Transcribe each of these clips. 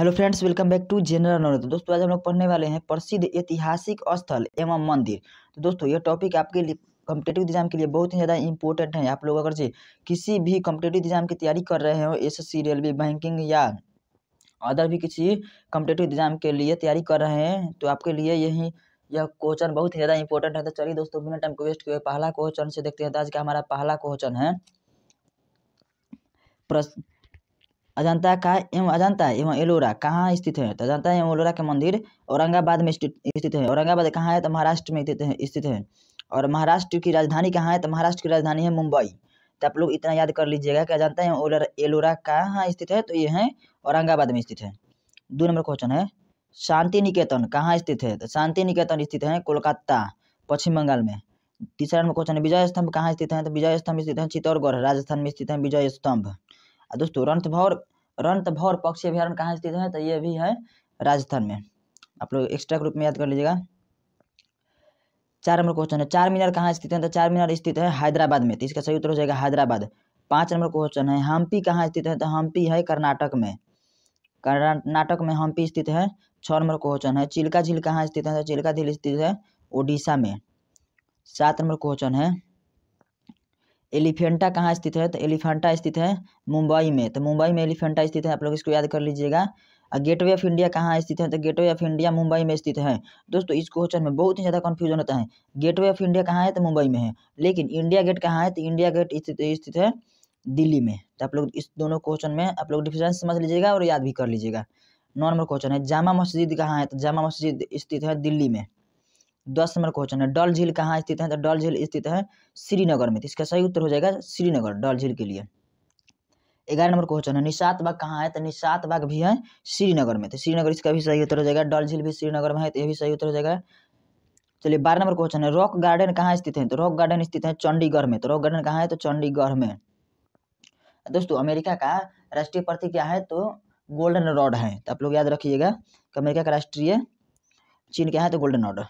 hello friends welcome back to general knowledge दोस्तों आज हम लोग पढ़ने वाले हैं प्रसिद्ध ऐतिहासिक स्थल एवं मंदिर तो दोस्तों यह टॉपिक आपके लिए कम्पिटेटिव एग्जाम के लिए बहुत ही ज़्यादा इंपॉर्टेंट है आप लोग अगर जी किसी भी कम्पिटेटिव एग्जाम की तैयारी कर रहे हो एस एस बैंकिंग या अदर भी किसी कम्पिटेटिव एग्जाम के लिए तैयारी कर रहे हैं तो आपके लिए यही यह क्वेश्चन बहुत ज़्यादा इंपॉर्टेंट है तो चलिए दोस्तों बिना टाइम को वेस्ट किए पहला क्वेश्चन से देखते हैं तो आज का हमारा पहला क्वेश्चन है अजंता का एवं अजंता एवं एलोरा कहाँ स्थित है तो अजंता एवं एलोरा के मंदिर औरंगाबाद में स्थित है औरंगाबाद कहाँ है तो महाराष्ट्र में स्थित है स्थित है और महाराष्ट्र की राजधानी कहाँ है तो महाराष्ट्र की राजधानी है मुंबई तो आप लोग इतना याद कर लीजिएगा कि अजंता एवं एलोरा तो कहाँ स्थित है तो ये है औरंगाबाद में स्थित है दो नंबर क्वेश्चन है शांति निकेतन कहाँ स्थित है तो शांति निकेतन स्थित है कोलकाता पश्चिम बंगाल में तीसरा नंबर क्वेश्चन है विजय स्तंभ कहाँ स्थित है तो विजय स्तंभ स्थित है चित्तौड़गढ़ राजस्थान में स्थित है विजय स्तंभ दोस्तों रणथभौर रणथभौर पक्षी अभ्यारण्य कहाँ स्थित है तो ये भी है राजस्थान में आप लोग एक्स्ट्रा ग्रुप में याद कर लीजिएगा चार नंबर क्वेश्चन है चार मीनार कहाँ स्थित है तो चार मीनार स्थित है हैदराबाद में तो इसका सही उत्तर हो जाएगा हैदराबाद पाँच नंबर क्वेश्चन है हम्पी कहाँ स्थित है तो हम्पी है कर्नाटक में कर्नाटक में हम्पी स्थित है छः नंबर क्वेश्चन है चिल्का झील कहाँ स्थित है तो चिल्का झील स्थित है ओडिशा में सात नंबर क्वेश्चन है एलिफेंटा कहाँ स्थित है तो एलिफेंटा स्थित है मुंबई में तो मुंबई में एलिफेंटा स्थित है आप लोग इसको याद कर लीजिएगा गेट ऑफ इंडिया कहाँ स्थित है तो गेट ऑफ इंडिया मुंबई में स्थित है दोस्तों इस क्वेश्चन में बहुत ही ज़्यादा कन्फ्यूजन होता है गेटवे ऑफ इंडिया कहाँ है तो मुंबई में है लेकिन इंडिया गेट कहाँ है तो इंडिया गेट स्थित है दिल्ली में तो आप लोग इस दोनों क्वेश्चन में आप लोग डिफरेंस समझ लीजिएगा और याद भी कर लीजिएगा नॉर्मल क्वेश्चन है जामा मस्जिद कहाँ है तो जामा मस्जिद स्थित है दिल्ली में दस नंबर क्वेश्चन है डल झील कहाँ स्थित है तो डल झील स्थित है श्रीनगर में तो इसका सही उत्तर हो जाएगा श्रीनगर डल झील के लिए ग्यारह नंबर क्वेश्चन है निशात बाग कहाँ है तो निशात बाग भी है श्रीनगर में तो श्रीनगर इसका भी सही उत्तर हो जाएगा डल झील भी श्रीनगर में है तो ये भी सही उत्तर हो जाएगा चलिए बारह नंबर क्वेश्चन है रॉक गार्डन कहाँ स्थित है तो रॉक गार्डन स्थित है चंडीगढ़ में तो रॉक गार्डन कहाँ है तो चंडीगढ़ में दोस्तों अमेरिका का राष्ट्रीय पक्षी क्या है तो गोल्डन रॉड है तो आप लोग याद रखिएगा कि अमेरिका का राष्ट्रीय चीन क्या है तो गोल्डन रॉड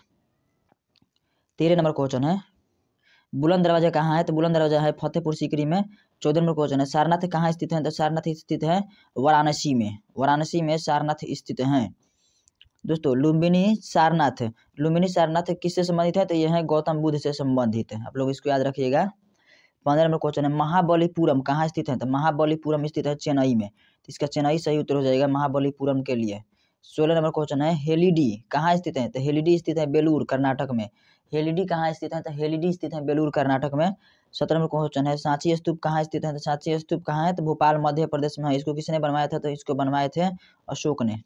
तेरह नंबर क्वेश्चन है बुलंद दरवाजा कहाँ है तो बुलंद दरवाजा है फतेहपुर सीकरी में चौदह नंबर क्वेश्चन है सारनाथ कहाँ स्थित है तो सारनाथ स्थित है वाराणसी में वाराणसी में सारनाथ स्थित है दोस्तों लुम्बिनी सारनाथ लुम्बिनी सारनाथ किससे संबंधित है तो यह है गौतम बुद्ध से संबंधित है आप लोग इसको याद रखिएगा पंद्रह नंबर क्वेश्चन है महाबलीपुरम कहाँ स्थित है तो महाबलीपुरम स्थित है चेन्नई में तो इसका चेन्नई सही उत्तर हो जाएगा महाबलीपुरम के लिए सोलह नंबर क्वेश्चन है हेलीडी कहाँ स्थित है तो हेलीडी स्थित है बेलूर कर्नाटक में हेलिडी कहाँ स्थित है तो हेलिडी स्थित है बेलूर कर्नाटक में सत्रह नंबर क्वेश्चन है सांची स्तूप कहाँ स्थित है तो सांची स्तूप कहाँ है तो भोपाल मध्य प्रदेश में है इसको किसने बनवाया था तो इसको बनवाए थे अशोक ने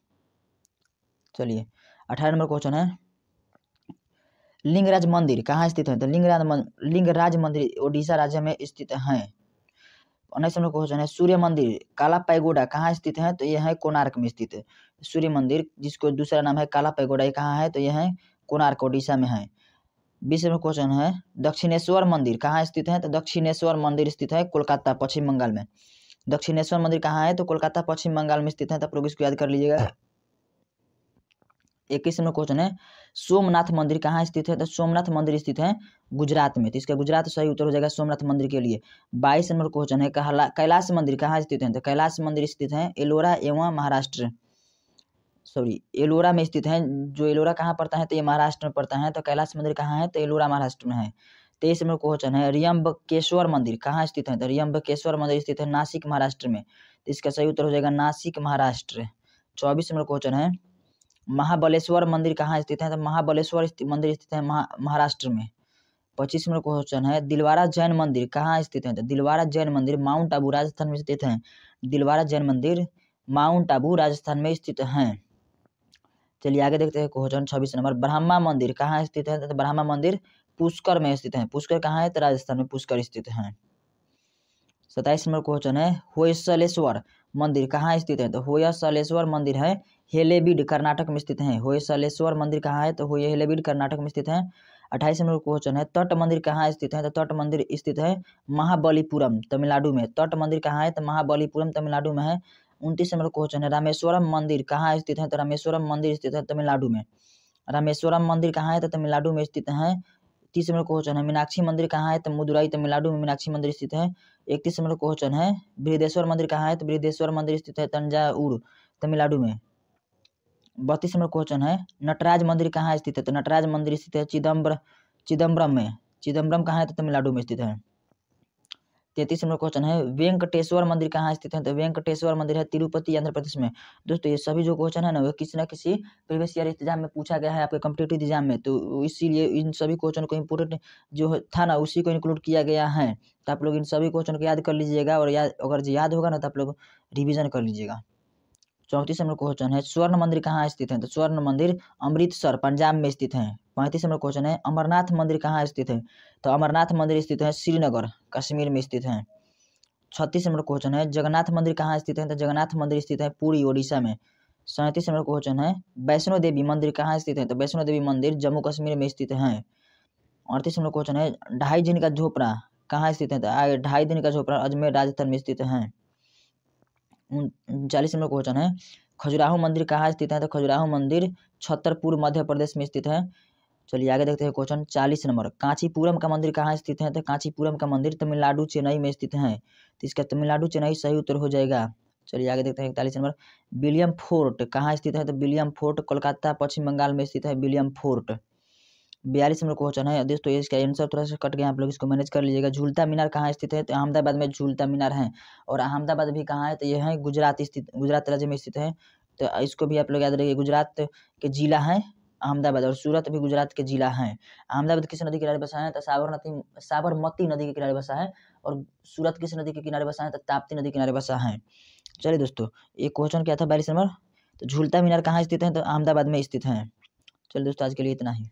चलिए अठारह नंबर क्वेश्चन है लिंगराज मंदिर कहाँ स्थित है तो लिंगराज लिंगराज मंदिर ओडिशा राज्य में स्थित है उन्नीस नंबर क्वेश्चन है सूर्य मंदिर काला पैगोडा कहाँ स्थित है तो यह है कोणार्क में स्थित है सूर्य मंदिर जिसको दूसरा नाम है काला पैगोडा ये कहाँ है तो यह है कोणार्क ओडिशा में है बीस नंबर क्वेश्चन है दक्षिणेश्वर मंदिर कहाँ स्थित है तो दक्षिणेश्वर मंदिर स्थित है कोलकाता पश्चिम बंगाल में दक्षिणेश्वर मंदिर कहाँ है तो कोलकाता पश्चिम बंगाल में स्थित है तो प्रोग्रेस को याद कर लीजिएगा इक्कीस नंबर क्वेश्चन है सोमनाथ मंदिर कहाँ स्थित है तो सोमनाथ मंदिर स्थित है गुजरात में तो इसका गुजरात सही उत्तर हो जाएगा सोमनाथ मंदिर के लिए बाईस नंबर क्वेश्चन है कैलाश मंदिर कहाँ स्थित है तो कैलाश मंदिर स्थित है एलोरा एवं महाराष्ट्र सॉरी एलोरा में स्थित हैं जो एलोरा कहाँ पड़ता है तो ये महाराष्ट्र में पड़ता है तो कैलाश मंदिर कहाँ है तो एलोरा महाराष्ट्र में है तेईस नंबर क्वेश्चन है रियम्बकेश्वर मंदिर कहाँ स्थित है तो रियम्बकेश्वर मंदिर स्थित है नासिक महाराष्ट्र में तो इसका सही उत्तर हो जाएगा नासिक महाराष्ट्र चौबीस नंबर क्वेश्चन है महाबलेश्वर मंदिर कहाँ स्थित है तो महाबलेश्वर मंदिर स्थित है महाराष्ट्र में पच्चीस नंबर क्वेश्चन है दिलवारा जैन मंदिर कहाँ स्थित है तो दिलवारा जैन मंदिर माउंट आबू राजस्थान में स्थित है दिलवारा जैन मंदिर माउंट आबू राजस्थान में स्थित है चलिए आगे देखते हैं क्वेश्चन छब्बीस नंबर ब्रह्मा मंदिर कहाँ स्थित है तो ब्रह्मा मंदिर पुष्कर में स्थित है पुष्कर कहाँ है तो राजस्थान में पुष्कर स्थित है सताइस नंबर क्वेश्चन है होयसलेश्वर मंदिर कहाँ स्थित है तो होयसलेश्वर मंदिर है हेलेबिड कर्नाटक में स्थित है होयसलेश्वर मंदिर कहाँ है तो हो हेलेबिड कर्नाटक में स्थित है अट्ठाईस नंबर क्वेश्चन है तट मंदिर कहाँ स्थित है तो तट मंदिर स्थित है महाबलीपुरम तमिलनाडु में तट मंदिर कहाँ है तो महाबलीपुरम तमिलनाडु में है उनतीस नंबर क्वेश्चन है रामेश्वरम मंदिर कहाँ स्थित है तो रामेश्वरम मंदिर स्थित है तमिलनाडु में रामेश्वरम मंदिर कहाँ है तो तमिलनाडु में स्थित है तीस नंबर क्वेश्चन है मीनाक्षी मंदिर कहाँ है तो मदुराई तमिलनाडु में मीनाक्षी मंदिर स्थित है इकतीस नंबर क्वेश्चन है बृहदेश्वर मंदिर कहाँ है तो बृहदेश्वर मंदिर स्थित है तंजाउर तमिलनाडु में बत्तीस नंबर क्वेश्चन है नटराज मंदिर कहाँ स्थित है तो नटराज मंदिर स्थित है चिदम्बर चिदम्बरम में चिदम्बरम कहाँ है तो तमिलनाडु में स्थित है तैतीस नंबर क्वेश्चन है वेंकटेश्वर मंदिर कहाँ स्थित है तो वेंकटेश्वर मंदिर है तिरुपति आंध्र प्रदेश में दोस्तों ये सभी जो क्वेश्चन है ना वो किसी ना किसी प्रीवियस ईयर एग्जाम में पूछा गया है आपके कम्पिटेटिव एग्जाम में तो इसीलिए इन सभी क्वेश्चन को इम्पोर्टेंट जो था ना उसी को इंक्लूड किया गया है तो आप लोग इन सभी क्वेश्चन को याद कर लीजिएगा और याद अगर याद होगा ना तो आप लोग रिविजन कर लीजिएगा चौंतीस नंबर क्वेश्चन है स्वर्ण मंदिर कहाँ स्थित है तो स्वर्ण मंदिर अमृतसर पंजाब में स्थित है पैंतीस नंबर क्वेश्चन है अमरनाथ मंदिर कहाँ स्थित है तो अमरनाथ मंदिर स्थित है श्रीनगर कश्मीर में स्थित है छत्तीस नंबर क्वेश्चन है जगन्नाथ मंदिर कहाँ स्थित है तो जगन्नाथ मंदिर स्थित है पूरी ओडिशा में सैंतीस नंबर क्वेश्चन है वैष्णो देवी मंदिर कहाँ स्थित है तो वैष्णो देवी मंदिर जम्मू कश्मीर में स्थित है अड़तीस नंबर क्वेश्चन है ढाई दिन का झोपड़ा कहाँ स्थित है तो ढाई दिन का झोपड़ा अजमेर राजस्थान में स्थित है चालीस नंबर क्वेश्चन है खजुराहो मंदिर कहाँ स्थित है तो खजुराहो मंदिर छतरपुर मध्य प्रदेश में स्थित है चलिए आगे देखते हैं क्वेश्चन चालीस नंबर कांचीपुरम का मंदिर कहाँ स्थित है तो कांचीपुरम का मंदिर तमिलनाडु चेन्नई में स्थित है तो इसका तमिलनाडु चेन्नई सही उत्तर हो जाएगा चलिए आगे देखते हैं इकतालीस नंबर विलियम फोर्ट कहाँ स्थित है तो विलियम फोर्ट कोलकाता पश्चिम बंगाल में स्थित है विलियम फोर्ट बयालीस नंबर क्वेश्चन है दोस्तों इसका आंसर थोड़ा सा कट गया आप लोग इसको मैनेज कर लीजिएगा झूलता मीनार कहाँ स्थित है तो अहमदाबाद में झूलता मीनार है और अहमदाबाद भी कहाँ है तो यह है गुजरात स्थित गुजरात राज्य में स्थित है तो इसको भी आप लोग याद रखिए गुजरात के जिला है अहमदाबाद और सूरत भी गुजरात के जिला हैं अहमदाबाद किस नदी के किनारे बसा है तो साबर नदी साबरमती नदी के किनारे बसा है और सूरत किस नदी के किनारे बसा है तो ताप्ती नदी के किनारे बसा है चलिए दोस्तों ये क्वेश्चन क्या था बारिश नंबर तो झूलता मीनार कहाँ स्थित है तो अहमदाबाद में स्थित है चलिए दोस्तों आज के लिए इतना ही